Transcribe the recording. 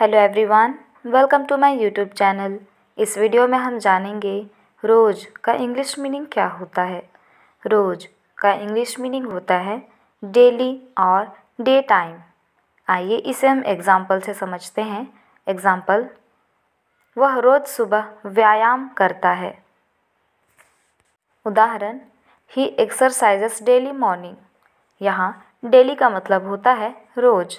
hello everyone welcome to my YouTube channel इस video में हम जानेंगे रोज़ का इंग्लिश मीनिंग क्या होता है रोज़ का इंग्लिश मीनिंग होता है डेली और डे टाइम आइए इसे हम एग्ज़ाम्पल से समझते हैं एग्ज़ाम्पल वह रोज़ सुबह व्यायाम करता है उदाहरण ही एक्सरसाइजेस डेली मॉर्निंग यहाँ डेली का मतलब होता है रोज़